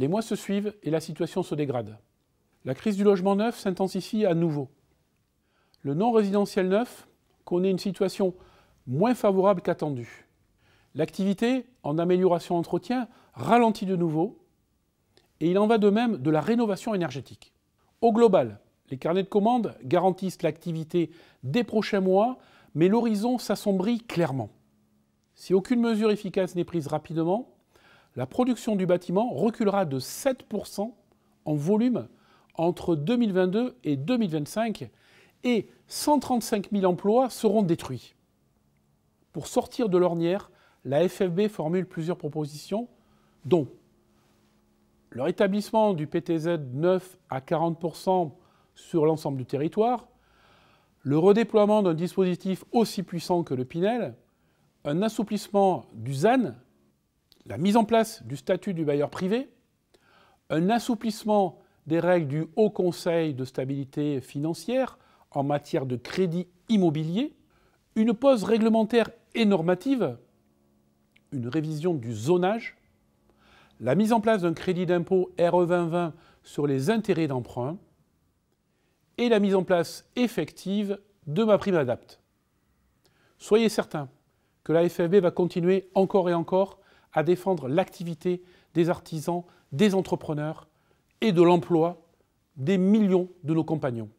Les mois se suivent et la situation se dégrade. La crise du logement neuf s'intensifie à nouveau. Le non-résidentiel neuf connaît une situation moins favorable qu'attendue. L'activité en amélioration entretien ralentit de nouveau et il en va de même de la rénovation énergétique. Au global, les carnets de commandes garantissent l'activité des prochains mois, mais l'horizon s'assombrit clairement. Si aucune mesure efficace n'est prise rapidement, la production du bâtiment reculera de 7% en volume entre 2022 et 2025 et 135 000 emplois seront détruits. Pour sortir de l'ornière, la FFB formule plusieurs propositions, dont le rétablissement du PTZ 9 à 40% sur l'ensemble du territoire, le redéploiement d'un dispositif aussi puissant que le Pinel, un assouplissement du ZAN, la mise en place du statut du bailleur privé, un assouplissement des règles du Haut Conseil de stabilité financière en matière de crédit immobilier, une pause réglementaire et normative, une révision du zonage, la mise en place d'un crédit d'impôt RE 2020 sur les intérêts d'emprunt et la mise en place effective de ma prime adapte. Soyez certains que la FFB va continuer encore et encore à défendre l'activité des artisans, des entrepreneurs et de l'emploi des millions de nos compagnons.